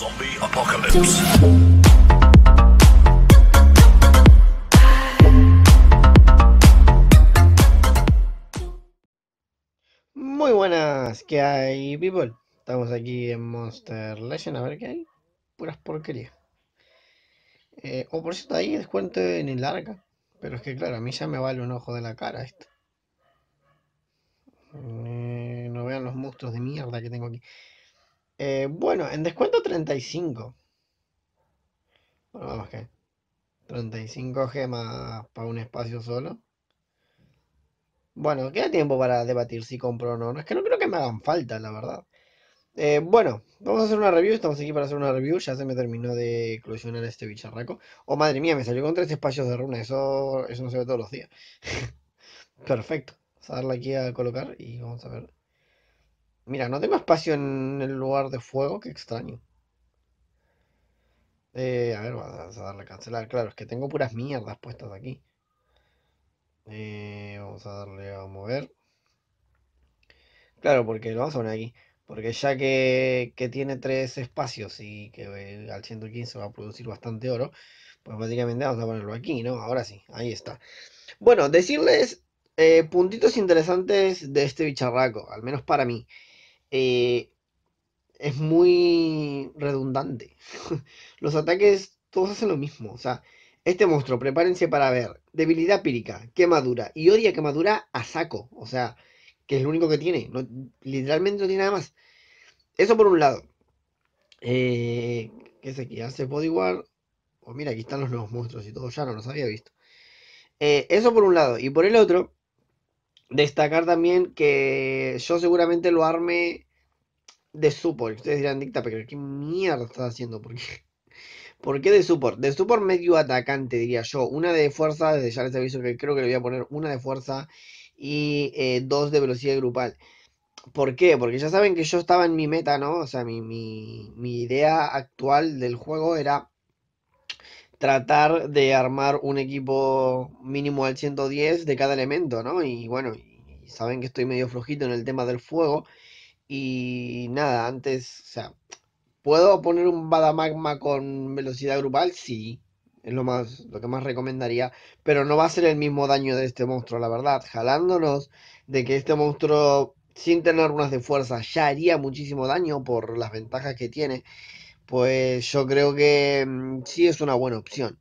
Zombie Apocalypse. Muy buenas, ¿qué hay, people? Estamos aquí en Monster Legend, a ver qué hay. Puras porquerías. Eh, o oh, por cierto, ahí descuento en el arca. Pero es que, claro, a mí ya me vale un ojo de la cara esto. Eh, no vean los monstruos de mierda que tengo aquí. Eh, bueno, en descuento 35. Bueno, vamos que 35 gemas para un espacio solo. Bueno, queda tiempo para debatir si compro o no. Es que no creo que me hagan falta, la verdad. Eh, bueno, vamos a hacer una review. Estamos aquí para hacer una review. Ya se me terminó de eclosionar este bicharraco. Oh, madre mía, me salió con tres espacios de runa. Eso, eso no se ve todos los días. Perfecto. Vamos a darle aquí a colocar y vamos a ver. Mira, no tengo espacio en el lugar de fuego, qué extraño. Eh, a ver, vamos a darle a cancelar. Claro, es que tengo puras mierdas puestas aquí. Eh, vamos a darle a mover. Claro, porque lo vamos a poner aquí. Porque ya que, tiene tres espacios y que eh, al 115 va a producir bastante oro, pues básicamente vamos a ponerlo aquí, ¿no? Ahora sí, ahí está. Bueno, decirles puntitos interesantes de este bicharraco, al menos para mí. Eh, es muy redundante. Los ataques todos hacen lo mismo. O sea, este monstruo, prepárense para ver. Debilidad pírica, quemadura. Y odia quemadura a saco. O sea, que es lo único que tiene. literalmente no tiene nada más. Eso por un lado. Eh, ¿Qué es aquí? Hace bodyguard. o oh, mira, aquí están los nuevos monstruos y todo. Ya no los había visto. Eh, eso por un lado. Y por el otro, destacar también que yo seguramente lo arme de support. Ustedes dirán, Dicta, pero ¿qué mierda estás haciendo? ¿Por qué? de support? De support medio atacante, diría yo. Una de fuerza, desde ya les aviso que creo que le voy a poner una de fuerza y eh, dos de velocidad grupal. ¿Por qué? Porque ya saben que yo estaba en mi meta, ¿no? O sea, mi, mi idea actual del juego era tratar de armar un equipo mínimo al 110 de cada elemento, ¿no? Y bueno, saben que estoy medio flojito en el tema del fuego. Y nada, antes, o sea, ¿puedo poner un Badamagma con velocidad grupal? Sí, es lo, más, lo que más recomendaría. Pero no va a ser el mismo daño de este monstruo, la verdad. Jalándonos de que este monstruo, sin tener unas de fuerza, ya haría muchísimo daño por las ventajas que tiene pues yo creo que mm, sí es una buena opción.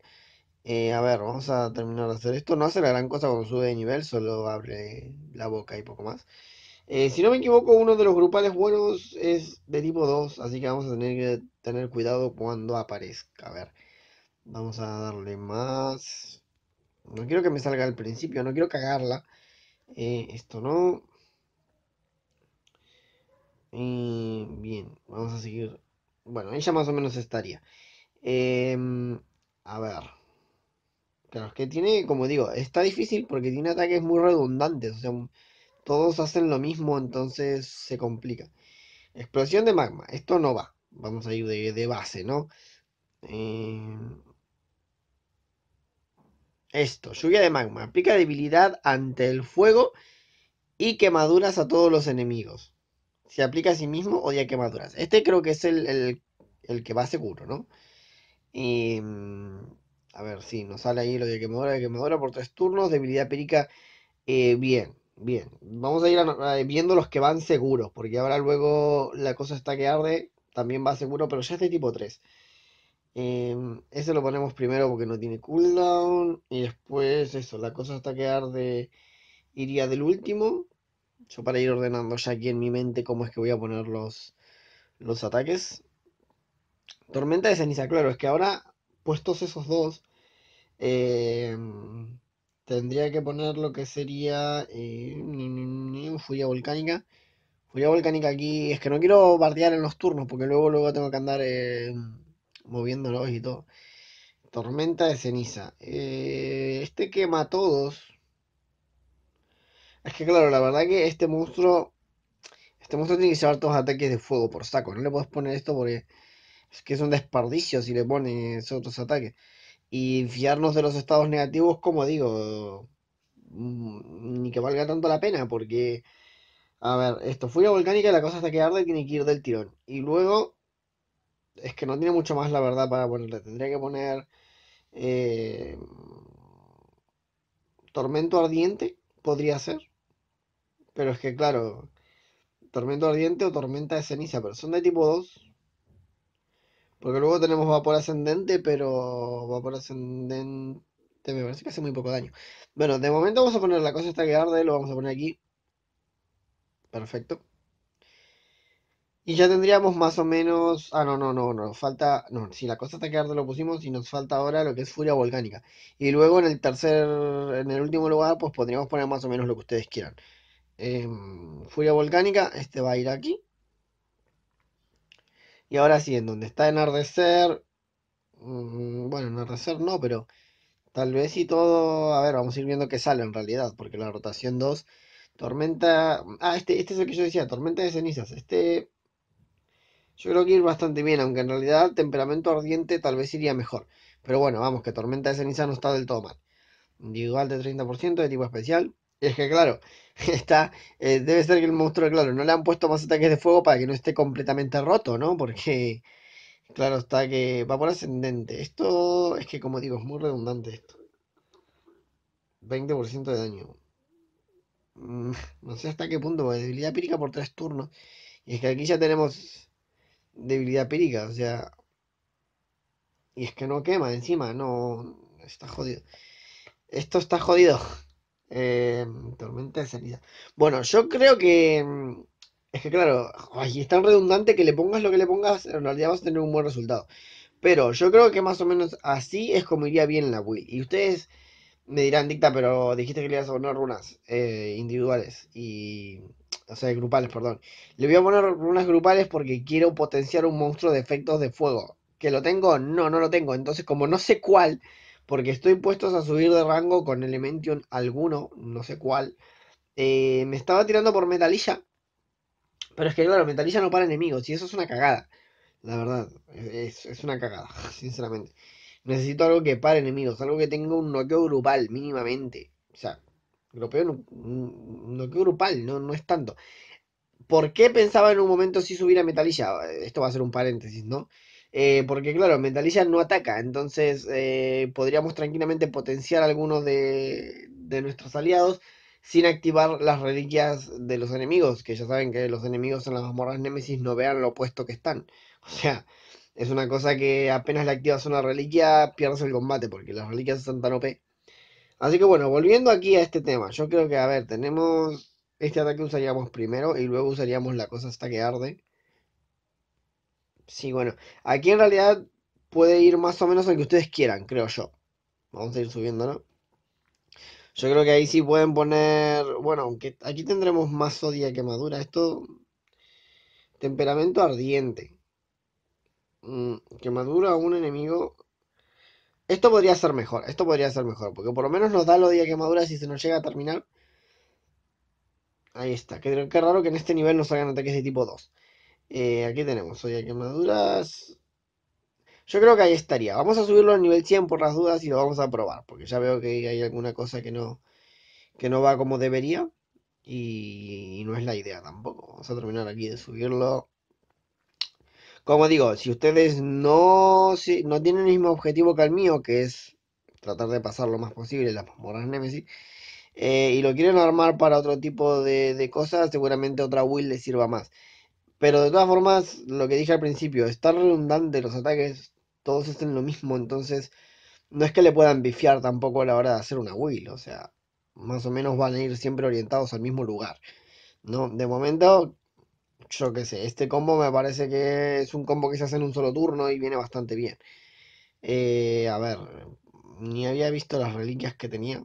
Eh, a ver, vamos a terminar de hacer esto. No hace la gran cosa cuando sube de nivel, solo abre la boca y poco más. Eh, si no me equivoco, uno de los grupales buenos es de tipo 2, así que vamos a tener que tener cuidado cuando aparezca. A ver, vamos a darle más. No quiero que me salga al principio, no quiero cagarla. Eh, esto no. bien, vamos a seguir bueno, ella más o menos estaría. Em, a ver. Claro, es que tiene, como digo, está difícil porque tiene ataques muy redundantes. O sea, todos hacen lo mismo, entonces se complica. Explosión de magma. Esto no va. Vamos a ir de, base, ¿no? Em, esto, lluvia de magma. Aplica debilidad ante el fuego y quemaduras a todos los enemigos se aplica a sí mismo o ya quemaduras. Este creo que es el, que va seguro, ¿no? Mm, a ver, si nos sale ahí lo de quemadura, de quemadura por tres turnos, debilidad perica, eh, bien, bien. Vamos a ir viendo los que van seguros, porque ahora luego la cosa está que arde, también va seguro, pero ya es de tipo 3. Em, ese lo ponemos primero porque no tiene cooldown, y después eso, la cosa está que arde iría del último, yo para ir ordenando ya aquí en mi mente cómo es que voy a poner los, los ataques. Tormenta de ceniza, claro, es que ahora puestos esos dos, em, tendría que poner lo que sería eh, furia volcánica. Furia volcánica aquí, es que no quiero bardear en los turnos porque luego, luego tengo que andar em, moviéndolos y todo. Tormenta de ceniza. Eh, este quema a todos. Es que claro, la verdad que este monstruo. Este monstruo tiene que llevar todos ataques de fuego por saco. No le puedes poner esto porque es que es un desperdicio si le pones otros ataques. Y fiarnos de los estados negativos, como digo, mm, ni que valga tanto la pena, porque. A ver, esto, furia volcánica, la cosa está que arde tiene que ir del tirón. Y luego. Es que no tiene mucho más la verdad para ponerle. Tendría que poner. Eh, tormento ardiente, podría ser. Pero es que, claro, tormento ardiente o tormenta de ceniza, pero son de tipo 2. Porque luego tenemos vapor ascendente, pero vapor ascendente me parece que hace muy poco daño. Bueno, de momento vamos a poner la cosa esta que arde, lo vamos a poner aquí. Perfecto. Y ya tendríamos más o menos... Ah, no, no, no, no, falta... No, si la cosa está que arde lo pusimos y nos falta ahora lo que es furia volcánica. Y luego en el tercer, en el último lugar, pues podríamos poner más o menos lo que ustedes quieran. Em, Furia Volcánica, este va a ir aquí. Y ahora sí, en donde está enardecer, mmm, bueno, enardecer no, pero tal vez y todo, a ver, vamos a ir viendo qué sale en realidad, porque la rotación 2, tormenta, ah, este, este es el que yo decía, tormenta de cenizas, este yo creo que ir bastante bien, aunque en realidad temperamento ardiente tal vez iría mejor. Pero bueno, vamos, que tormenta de ceniza no está del todo mal. Individual de 30% de tipo especial. Es que claro, está, eh, debe ser que el monstruo, claro, no le han puesto más ataques de fuego para que no esté completamente roto, ¿no? Porque, claro, está que va por ascendente. Esto es que, como digo, es muy redundante esto. 20% de daño. Mm, no sé hasta qué punto, porque debilidad pírica por tres turnos. Y es que aquí ya tenemos debilidad pírica, o sea... Y es que no quema encima, no... Está jodido. Esto está jodido. Eh, tormenta de salida. Bueno, yo creo que. Mm, es que claro, ay, es tan redundante que le pongas lo que le pongas, en realidad vas a tener un buen resultado. Pero yo creo que más o menos así es como iría bien la Wii. Y ustedes me dirán, dicta, pero dijiste que le ibas a poner runas eh, individuales y. O sea, grupales, perdón. Le voy a poner runas grupales porque quiero potenciar un monstruo de efectos de fuego. ¿Que lo tengo? No, no lo tengo. Entonces, como no sé cuál, porque estoy puestos a subir de rango con Elemention alguno, no sé cuál. Eh, me estaba tirando por Metalilla, pero es que claro, Metalilla no para enemigos y eso es una cagada. La verdad, es, una cagada, sinceramente. Necesito algo que pare enemigos, algo que tenga un noqueo grupal mínimamente. O sea, europeo un noqueo grupal, no, no es tanto. ¿Por qué pensaba en un momento si subir a Metalilla? Esto va a ser un paréntesis, ¿no? Eh, porque claro, Metalicia no ataca, entonces eh, podríamos tranquilamente potenciar algunos de, de, nuestros aliados sin activar las reliquias de los enemigos, que ya saben que los enemigos en las Morras Némesis no vean lo opuesto que están. O sea, es una cosa que apenas le activas una reliquia pierdes el combate, porque las reliquias están tan OP. Así que bueno, volviendo aquí a este tema, yo creo que, a ver, tenemos este ataque usaríamos primero y luego usaríamos la cosa hasta que arde. Sí, bueno, aquí en realidad puede ir más o menos al que ustedes quieran, creo yo. Vamos a ir subiendo, ¿no? Yo creo que ahí sí pueden poner, bueno, aunque aquí tendremos más odia quemadura. esto temperamento ardiente. Mm, quemadura a un enemigo. Esto podría ser mejor, esto podría ser mejor, porque por lo menos nos da el odia quemadura. si se nos llega a terminar. Ahí está, qué, raro que en este nivel nos salgan ataques de tipo 2. Eh, aquí tenemos hoy quemaduras. Yo creo que ahí estaría. Vamos a subirlo al nivel 100 por las dudas y lo vamos a probar. Porque ya veo que hay alguna cosa que no, que no va como debería. Y, no es la idea tampoco. Vamos a terminar aquí de subirlo. Como digo, si ustedes no, no tienen el mismo objetivo que el mío, que es tratar de pasar lo más posible las mazmorras Nemesis, eh, y lo quieren armar para otro tipo de, cosas, seguramente otra build les sirva más. Pero de todas formas, lo que dije al principio, está redundante los ataques, todos estén lo mismo, entonces no es que le puedan bifiar tampoco a la hora de hacer una will, o sea, más o menos van a ir siempre orientados al mismo lugar. ¿no? De momento, yo qué sé, este combo me parece que es un combo que se hace en un solo turno y viene bastante bien. Eh, a ver, ni había visto las reliquias que tenía.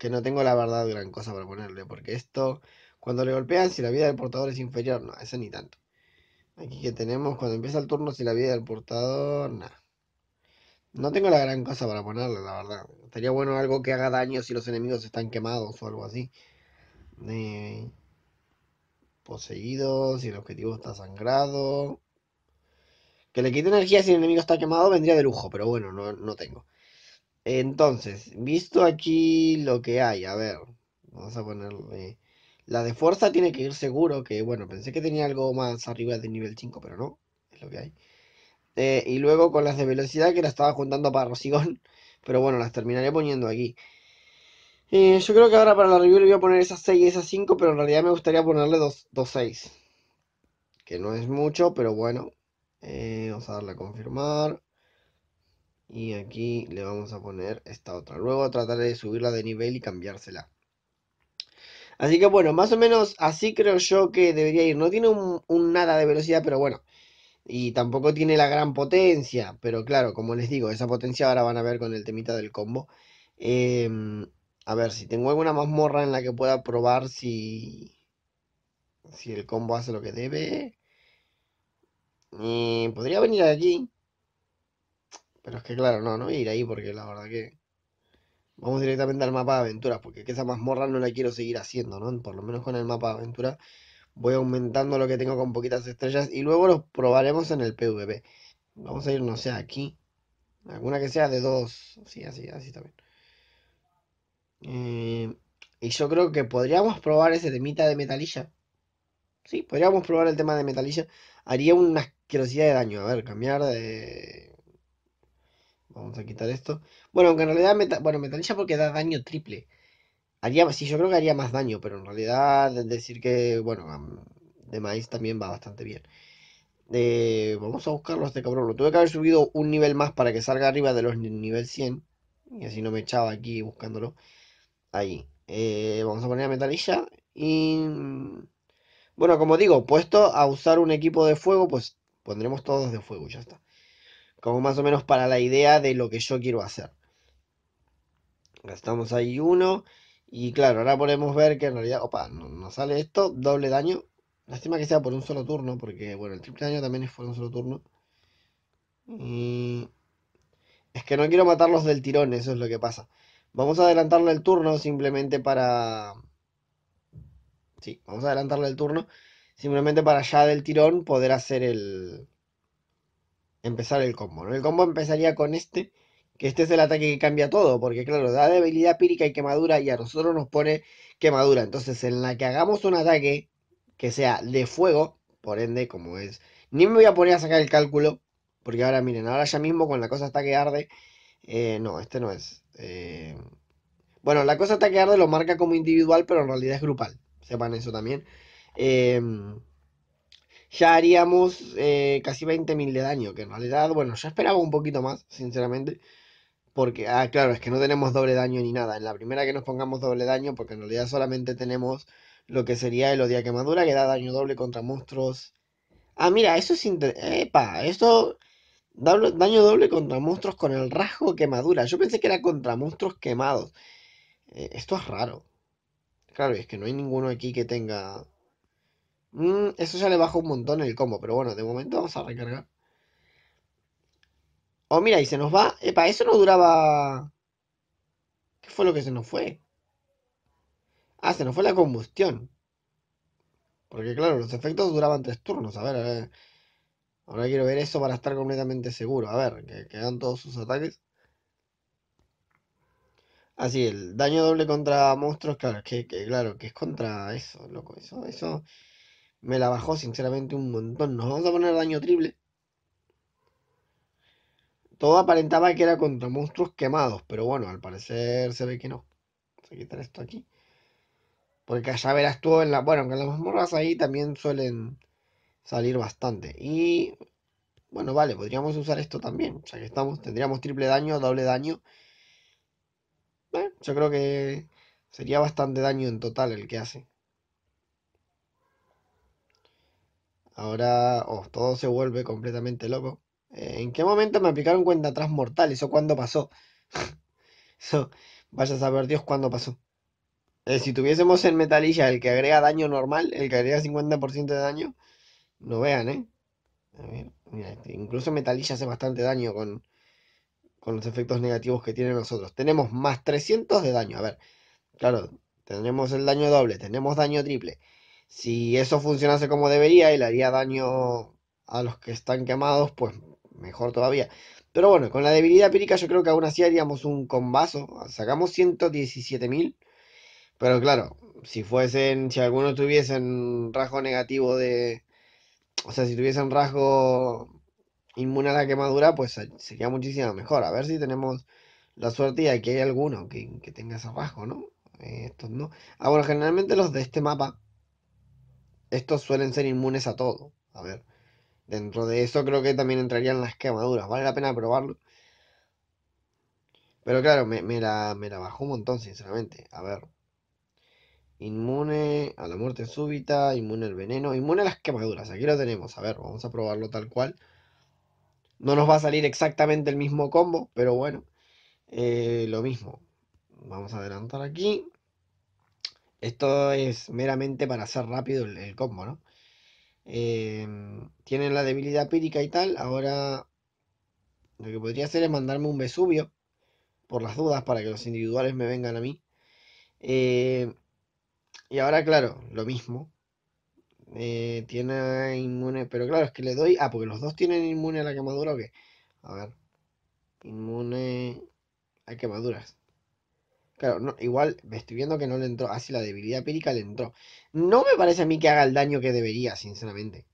Que no tengo la verdad gran cosa para ponerle, porque esto cuando le golpean, si la vida del portador es inferior, no, eso ni tanto. Aquí que tenemos, cuando empieza el turno, si la vida del portador, No. No tengo la gran cosa para ponerle, la verdad. Estaría bueno algo que haga daño si los enemigos están quemados o algo así. Eh, poseído, si el objetivo está sangrado. Que le quite energía si el enemigo está quemado vendría de lujo, pero bueno, no, no tengo. Entonces, visto aquí lo que hay, a ver, vamos a ponerle la de fuerza tiene que ir seguro, que bueno, pensé que tenía algo más arriba de nivel 5, pero no, es lo que hay. Eh, y luego con las de velocidad que las estaba juntando para Rosigón, pero bueno, las terminaré poniendo aquí. Eh, yo creo que ahora para la review le voy a poner esas 6 y esas 5, pero en realidad me gustaría ponerle 2, 6. Que no es mucho, pero bueno. Eh, vamos a darle a confirmar. Y aquí le vamos a poner esta otra. Luego trataré de subirla de nivel y cambiársela. Así que bueno, más o menos así creo yo que debería ir. No tiene un, nada de velocidad, pero bueno. Y tampoco tiene la gran potencia. Pero claro, como les digo, esa potencia ahora van a ver con el temita del combo. Em, a ver, si tengo alguna mazmorra en la que pueda probar si... Si el combo hace lo que debe. Eh, podría venir allí. Pero es que claro, no, no ir ahí porque la verdad que... Vamos directamente al mapa de aventuras, porque esa mazmorra no la quiero seguir haciendo, ¿no? Por lo menos con el mapa de aventura voy aumentando lo que tengo con poquitas estrellas y luego lo probaremos en el PvP. Vamos a ir, no sé, aquí. Alguna que sea de dos. Sí, así, así también. Eh, y yo creo que podríamos probar ese temita de metalilla. Sí, podríamos probar el tema de metalilla. Haría una asquerosidad de daño. A ver, cambiar de... Vamos a quitar esto. Bueno, aunque en realidad, bueno, metalilla porque da daño triple. Haría, sí, yo creo que haría más daño, pero en realidad decir que, bueno, de maíz también va bastante bien. vamos a buscarlo este cabrón. Lo tuve que haber subido un nivel más para que salga arriba de los nivel 100. Y así no me echaba aquí buscándolo. Ahí. Eh, vamos a poner a metalilla. Y... Bueno, como digo, puesto a usar un equipo de fuego, pues pondremos todos de fuego, ya está como más o menos para la idea de lo que yo quiero hacer. Gastamos ahí uno. Y claro, ahora podemos ver que en realidad, opa, nos no sale esto, doble daño. Lástima que sea por un solo turno, porque bueno, el triple daño también es por un solo turno. Y... Es que no quiero matarlos del tirón, eso es lo que pasa. Vamos a adelantarle el turno simplemente para... Sí, vamos a adelantarle el turno simplemente para ya del tirón poder hacer el empezar el combo. ¿no? El combo empezaría con este, que este es el ataque que cambia todo, porque claro, da debilidad pírica y quemadura y a nosotros nos pone quemadura. Entonces, en la que hagamos un ataque que sea de fuego, por ende, como es... Ni me voy a poner a sacar el cálculo, porque ahora miren, ahora ya mismo con la cosa está que arde. Eh, no, este no es. Eh, bueno, la cosa está que arde lo marca como individual, pero en realidad es grupal. Sepan eso también. Em, ya haríamos eh, casi 20.000 de daño, que en realidad, bueno, yo esperaba un poquito más, sinceramente. Porque, ah, claro, es que no tenemos doble daño ni nada. En la primera que nos pongamos doble daño, porque en realidad solamente tenemos lo que sería el Odia Quemadura, que da daño doble contra monstruos. Ah, mira, eso es... Epa, esto Da daño doble contra monstruos con el rasgo quemadura. Yo pensé que era contra monstruos quemados. Eh, esto es raro. Claro, es que no hay ninguno aquí que tenga Mm, eso ya le bajó un montón el combo, pero bueno, de momento vamos a recargar. Oh, mira, y se nos va. Epa, eso no duraba. ¿Qué fue lo que se nos fue? Ah, se nos fue la combustión. Porque claro, los efectos duraban tres turnos. A ver, a ver. Ahora quiero ver eso para estar completamente seguro. A ver, que, quedan todos sus ataques. Así, ah, el daño doble contra monstruos, claro, que, que claro, que es contra eso, loco. Eso, eso. Me la bajó sinceramente un montón. Nos vamos a poner daño triple. Todo aparentaba que era contra monstruos quemados, pero bueno, al parecer se ve que no. Vamos a quitar esto aquí. Porque allá verás tú en la. Bueno, aunque las morras ahí también suelen salir bastante. Y. Bueno, vale, podríamos usar esto también. O sea que estamos, tendríamos triple daño, doble daño. yo creo que sería bastante daño en total el que hace. Ahora todo se vuelve completamente loco. Eh, ¿En qué momento me aplicaron cuenta atrás mortal? ¿Eso cuándo pasó? Eso, vaya a saber Dios cuándo pasó. Eh, si tuviésemos en metalilla el que agrega daño normal, el que agrega 50% de daño, no vean, ¿eh? mira, este, incluso metalilla hace bastante daño con, con los efectos negativos que tiene nosotros. Tenemos más 300 de daño. A ver, claro, tenemos el daño doble, tenemos daño triple. Si eso funcionase como debería y le haría daño a los que están quemados, pues mejor todavía. Pero bueno, con la debilidad pírica yo creo que aún así haríamos un combazo. Sacamos 117.000. Pero claro, si fuesen, si algunos tuviesen rasgo negativo de... O sea, si tuviesen rasgo inmune a la quemadura, pues sería muchísimo mejor. A ver si tenemos la suerte de que hay alguno que, tenga ese rasgo, ¿no? Eh, estos no. Ah, bueno, generalmente los de este mapa estos suelen ser inmunes a todo. A ver, dentro de eso creo que también entrarían las quemaduras. Vale la pena probarlo. Pero claro, me, la, bajó un montón, sinceramente. A ver. Inmune a la muerte súbita, inmune al veneno, inmune a las quemaduras. Aquí lo tenemos. A ver, vamos a probarlo tal cual. No nos va a salir exactamente el mismo combo, pero bueno. Eh, lo mismo. Vamos a adelantar aquí. Esto es meramente para hacer rápido el, combo, ¿no? Em, tienen la debilidad pírica y tal. Ahora lo que podría hacer es mandarme un Vesubio. Por las dudas, para que los individuales me vengan a mí. Eh, y ahora, claro, lo mismo. Eh, tiene inmune. Pero claro, es que le doy. Ah, porque los dos tienen inmune a la quemadura o qué. A ver. Inmune a quemaduras. Claro, no, igual estoy viendo que no le entró. Así ah, la debilidad pírica le entró. No me parece a mí que haga el daño que debería, sinceramente.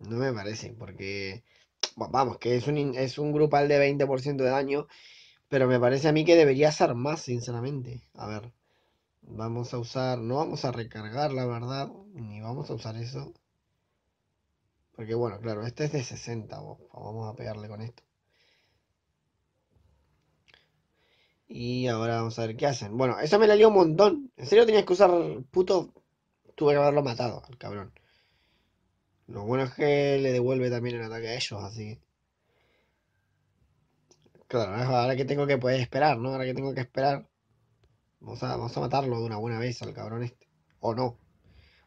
No me parece, porque. vamos, que es un, es un grupal de 20% de daño. Pero me parece a mí que debería ser más, sinceramente. A ver. Vamos a usar. No vamos a recargar, la verdad. Ni vamos a usar eso. Porque bueno, claro, este es de 60. Vamos a pegarle con esto. Y ahora vamos a ver qué hacen. Bueno, eso me la lió un montón. En serio tenías que usar puto. Tuve que haberlo matado al cabrón. Lo bueno es que le devuelve también el ataque a ellos, así Claro, ahora que tengo que poder pues, esperar, ¿no? Ahora que tengo que esperar. Vamos a, vamos a matarlo de una buena vez al cabrón este. O no.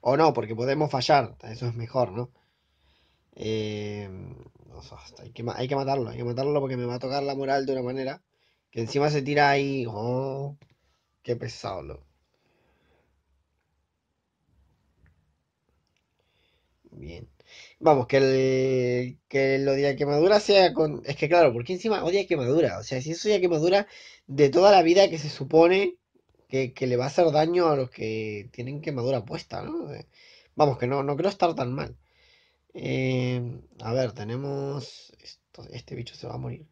O no, porque podemos fallar. Eso es mejor, ¿no? Eh, hay, que, hay que matarlo. Hay que matarlo porque me va a tocar la moral de una manera que encima se tira ahí. Oh, qué pesado, loco. Bien. Vamos, que el, que el quemadura sea con. Es que claro, porque encima odia quemadura. O sea, si es odia quemadura de toda la vida que se supone que, le va a hacer daño a los que tienen quemadura puesta, ¿no? Eh, vamos, que no, no creo estar tan mal. Eh, a ver, tenemos. este bicho se va a morir.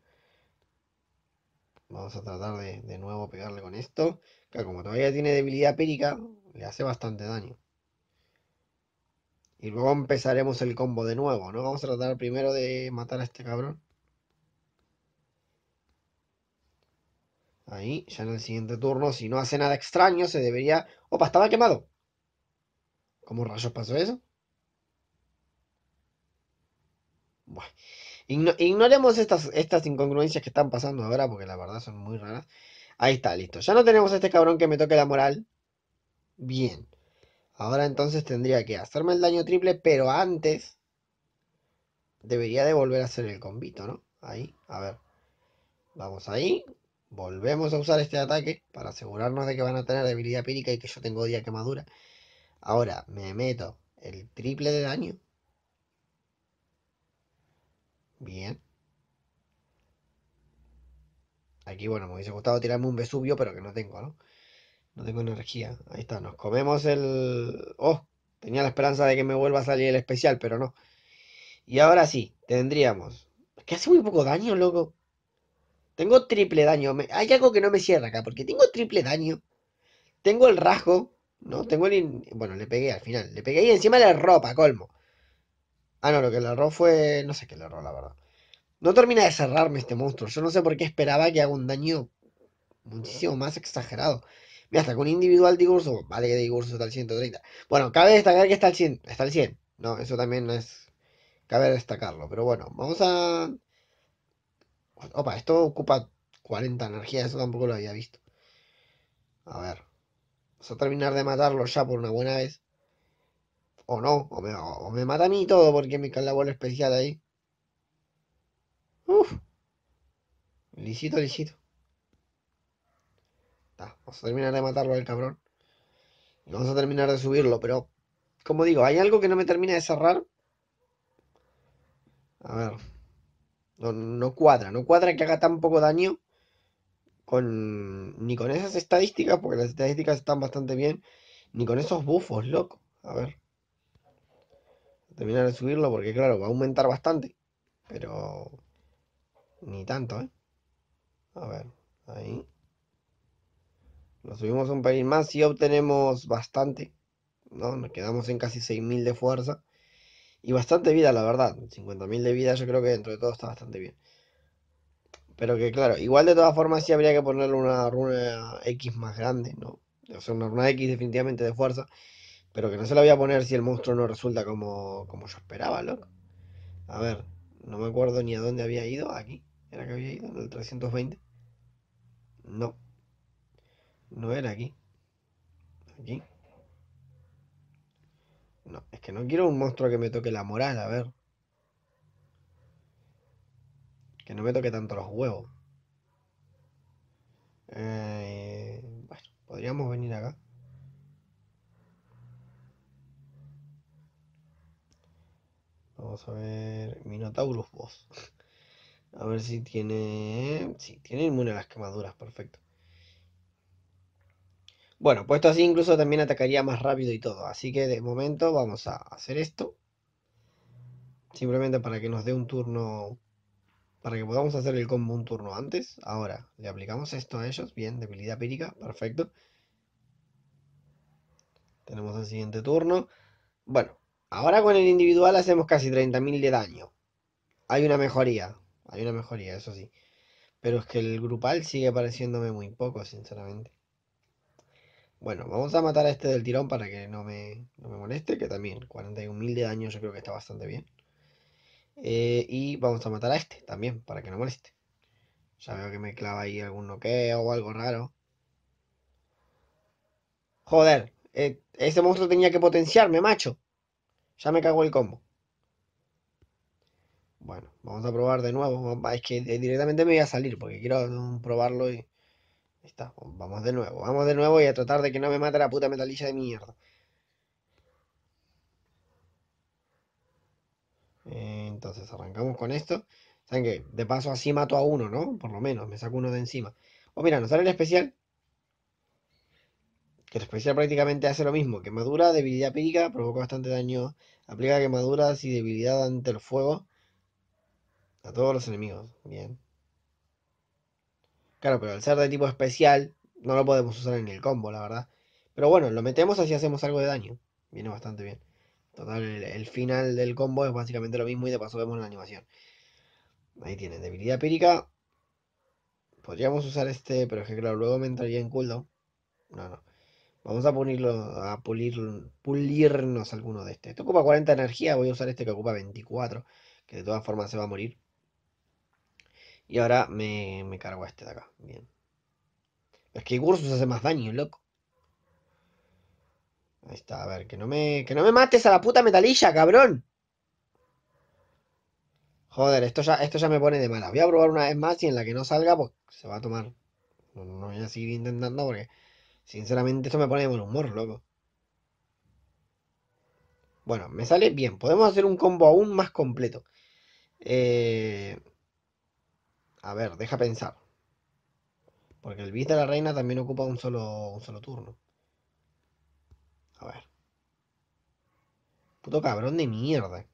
Vamos a tratar de, de nuevo pegarle con esto. Que como todavía tiene debilidad pírica, le hace bastante daño. Y luego empezaremos el combo de nuevo, ¿no? Vamos a tratar primero de matar a este cabrón. Ahí, ya en el siguiente turno, si no hace nada extraño, se debería... ¡Opa, estaba quemado! ¿Cómo rayos pasó eso? Bueno, ignoremos estas, estas incongruencias que están pasando ahora, porque la verdad son muy raras. Ahí está, listo. Ya no tenemos a este cabrón que me toque la moral. Bien. Ahora entonces tendría que hacerme el daño triple, pero antes debería de volver a hacer el convito, ¿no? Ahí, a ver. Vamos ahí. Volvemos a usar este ataque para asegurarnos de que van a tener debilidad pírica y que yo tengo día quemadura. Ahora me meto el triple de daño. Bien. Aquí, bueno, me hubiese gustado tirarme un Vesubio, pero que no tengo, ¿no? No tengo energía. Ahí está, nos comemos el... ¡Oh! Tenía la esperanza de que me vuelva a salir el especial, pero no. Y ahora sí, tendríamos... Es que hace muy poco daño, loco. Tengo triple daño. Hay algo que no me cierra acá, porque tengo triple daño. Tengo el rasgo, ¿no? Tengo el... Bueno, le pegué al final. Le pegué y encima la ropa, colmo. Ah, no, lo que le erró fue. No sé qué le erró, la verdad. No termina de cerrarme este monstruo. Yo no sé por qué esperaba que haga un daño muchísimo más exagerado. Mira, hasta con individual Digurso, vale que Digurso está al 130. Bueno, cabe destacar que está al 100. Está al 100. No, eso también no es. Cabe destacarlo. Pero bueno, vamos a. Opa, esto ocupa 40 energías. Eso tampoco lo había visto. A ver. Vamos a terminar de matarlo ya por una buena vez. O no, o me, o me matan y todo porque me cae la bola especial ahí. Uf. Licito, lisito. vamos a terminar de matarlo al cabrón. vamos a terminar de subirlo, pero... Como digo, hay algo que no me termina de cerrar. A ver. No, no cuadra, no cuadra que haga tan poco daño. Con, ni con esas estadísticas, porque las estadísticas están bastante bien, ni con esos bufos, loco. A ver terminar de subirlo porque claro, va a aumentar bastante, pero ni tanto, ¿eh? A ver, ahí. Lo subimos un pelín más y obtenemos bastante, ¿no? Nos quedamos en casi 6.000 de fuerza y bastante vida, la verdad. 50.000 de vida yo creo que dentro de todo está bastante bien. Pero que claro, igual de todas formas sí habría que ponerle una runa X más grande, ¿no? O sea, una runa X definitivamente de fuerza. Pero que no se la voy a poner si el monstruo no resulta como, yo esperaba, loco. A ver, no me acuerdo ni a dónde había ido. Aquí, era que había ido, en el 320. No, no era aquí. Aquí. No, es que no quiero un monstruo que me toque la moral, a ver. Que no me toque tanto los huevos. Eh, bueno, podríamos venir acá. Vamos a ver. Minotaurus Boss. A ver si tiene. Sí, tiene inmune a las quemaduras, perfecto. Bueno, puesto pues así, incluso también atacaría más rápido y todo. Así que de momento vamos a hacer esto. Simplemente para que nos dé un turno. Para que podamos hacer el combo un turno antes. Ahora, le aplicamos esto a ellos. Bien, debilidad pírica, perfecto. Tenemos el siguiente turno. Bueno, Ahora con el individual hacemos casi 30.000 de daño. Hay una mejoría, hay una mejoría, eso sí. Pero es que el grupal sigue pareciéndome muy poco, sinceramente. Bueno, vamos a matar a este del tirón para que no me, moleste, que también 41.000 de daño yo creo que está bastante bien. Eh, y vamos a matar a este también, para que no moleste. Ya veo que me clava ahí algún noqueo o algo raro. Joder, eh, ese monstruo tenía que potenciarme, macho. Ya me cago el combo. Bueno, vamos a probar de nuevo. Es que eh, directamente me voy a salir porque quiero probarlo y... Está, vamos de nuevo, vamos de nuevo y a tratar de que no me mate la puta metalilla de mierda. Entonces arrancamos con esto. ¿Saben qué? De paso así mato a uno, ¿no? Por lo menos, me saco uno de encima. O oh, mira, nos sale el especial que el prácticamente hace lo mismo. Quemadura, debilidad pírica, provoca bastante daño. Aplica quemaduras y debilidad ante el fuego a todos los enemigos. Bien. Claro, pero al ser de tipo especial, no lo podemos usar en el combo, la verdad. Pero bueno, lo metemos así hacemos algo de daño. Viene bastante bien. Total, el, final del combo es básicamente lo mismo y de paso vemos la animación. Ahí tiene, debilidad pírica. Podríamos usar este, pero es que claro, luego me entraría en cooldown. No, no. Vamos a, a pulir, pulirnos alguno de este. Este ocupa 40 energía, voy a usar este que ocupa 24, que de todas formas se va a morir. Y ahora me, cargo a este de acá, bien. Es que Gursus hace más daño, loco. Ahí está, a ver, que no me, que no me mates a la puta metalilla, cabrón. Joder, esto ya, esto ya me pone de mala. Voy a probar una vez más y en la que no salga, pues se va a tomar. No, no voy a seguir intentando porque Sinceramente, esto me pone de buen humor, loco. Bueno, me sale bien. Podemos hacer un combo aún más completo. Eh, a ver, deja pensar. Porque el bis de la reina también ocupa un solo, un solo turno. A ver. Puto cabrón de mierda.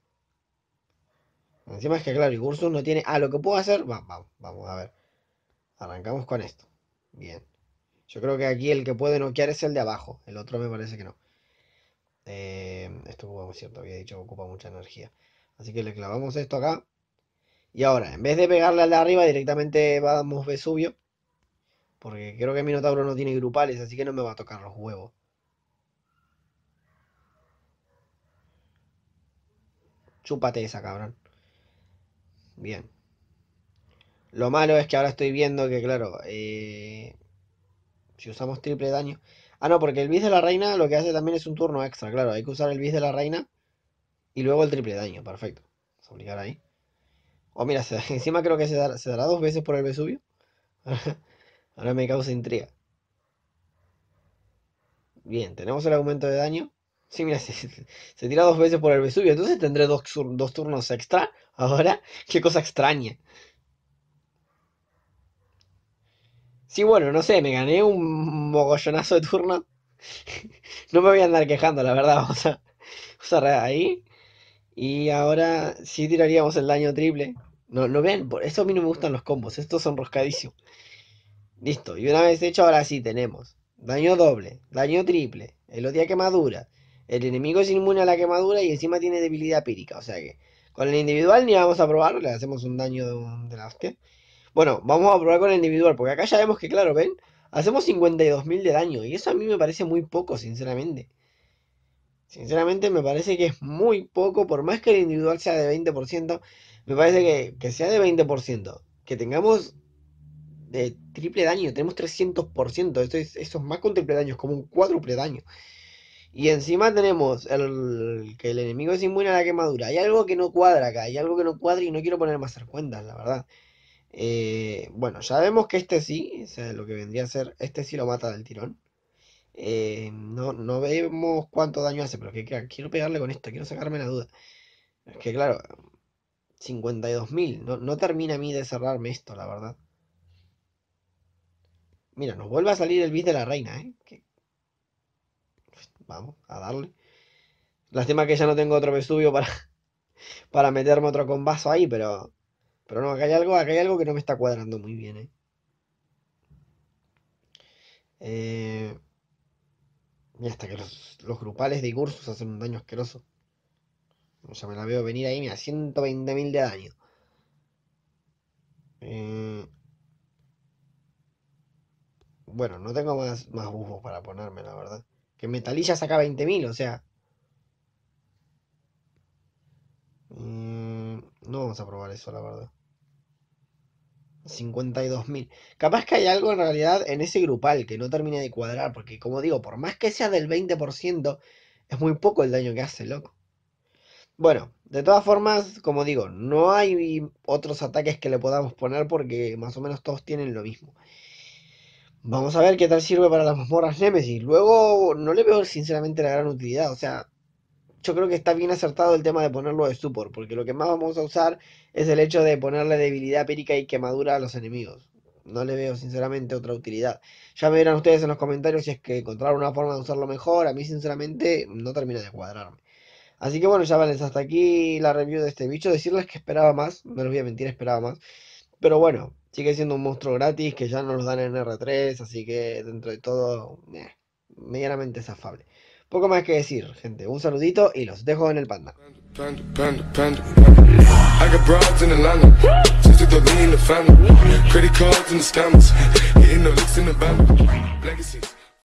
Encima es que, claro, y no tiene... Ah, lo que puedo hacer... Vamos, vamos a ver. Arrancamos con esto. Bien. Yo creo que aquí el que puede noquear es el de abajo. El otro me parece que no. Eh, esto ocupa, cierto, había dicho, ocupa mucha energía. Así que le clavamos esto acá. Y ahora, en vez de pegarle al de arriba, directamente vamos Vesubio. Porque creo que Minotauro no tiene grupales, así que no me va a tocar los huevos. Chúpate esa, cabrón. Bien. Lo malo es que ahora estoy viendo que, claro, eh, si usamos triple daño. Ah, no, porque el bis de la reina lo que hace también es un turno extra, claro. Hay que usar el bis de la reina y luego el triple daño. Perfecto. Vamos a obligar ahí. Oh, mira, encima creo que se, se dará dos veces por el Vesubio. Ahora me causa intriga. Bien, tenemos el aumento de daño. Sí, mira, se, tira dos veces por el Vesubio. Entonces tendré dos, dos turnos extra. Ahora, qué cosa extraña. Sí, bueno, no sé, me gané un mogollonazo de turno. no me voy a andar quejando, la verdad, vamos a, ahí. Y ahora sí tiraríamos el daño triple. No, no ven, eso a mí no me gustan los combos, estos son roscadísimos. Listo, y una vez hecho, ahora sí tenemos daño doble, daño triple, el odia quemadura. El enemigo es inmune a la quemadura y encima tiene debilidad pírica, o sea que con el individual ni vamos a probarlo, le hacemos un daño de, de la bueno, vamos a probar con el individual, porque acá ya vemos que, claro, ven, hacemos 52.000 de daño. Y eso a mí me parece muy poco, sinceramente. Sinceramente me parece que es muy poco, por más que el individual sea de 20%, me parece que, sea de 20%. Que tengamos de triple daño, tenemos 300%, esto es, eso es más con triple daño, es como un cuádruple daño. Y encima tenemos el, que el enemigo es inmune a la quemadura. Hay algo que no cuadra acá, hay algo que no cuadra y no quiero poner más cuentas, la verdad. Eh, bueno, sabemos que este sí, o sea, lo que vendría a ser, este sí lo mata del tirón. Eh, no, vemos cuánto daño hace, pero quiero pegarle con esto, quiero sacarme la duda. Es que claro, 52.000, no, no termina a mí de cerrarme esto, la verdad. Mira, nos vuelve a salir el bis de la reina, ¿eh? Vamos, a darle. Lástima que ya no tengo otro Vesubio para, para meterme otro combazo ahí, pero pero no, acá hay algo, hay algo que no me está cuadrando muy bien. ¿eh? eh hasta que los, grupales de cursos hacen un daño asqueroso. O sea, me la veo venir ahí, mira, 120.000 de daño. Eh, bueno, no tengo más, más bufos para ponerme, la verdad. Que Metalilla saca 20.000, o sea. Eh, no vamos a probar eso, la verdad. 52.000. Capaz que hay algo en realidad en ese grupal que no termine de cuadrar, porque como digo, por más que sea del 20%, es muy poco el daño que hace, loco. Bueno, de todas formas, como digo, no hay otros ataques que le podamos poner porque más o menos todos tienen lo mismo. Vamos a ver qué tal sirve para las mazmorras Nemesis. Luego no le veo sinceramente la gran utilidad, o sea, yo creo que está bien acertado el tema de ponerlo de support, porque lo que más vamos a usar es el hecho de ponerle debilidad pírica y quemadura a los enemigos. No le veo sinceramente otra utilidad. Ya me dirán ustedes en los comentarios si es que encontraron una forma de usarlo mejor. A mí sinceramente no termina de cuadrarme. Así que bueno, ya vales, hasta aquí la review de este bicho. Decirles que esperaba más, no les voy a mentir, esperaba más. Pero bueno, sigue siendo un monstruo gratis que ya no los dan en R3, así que dentro de todo, medianamente zafable. Poco más que decir, gente. Un saludito y los dejo en el panda.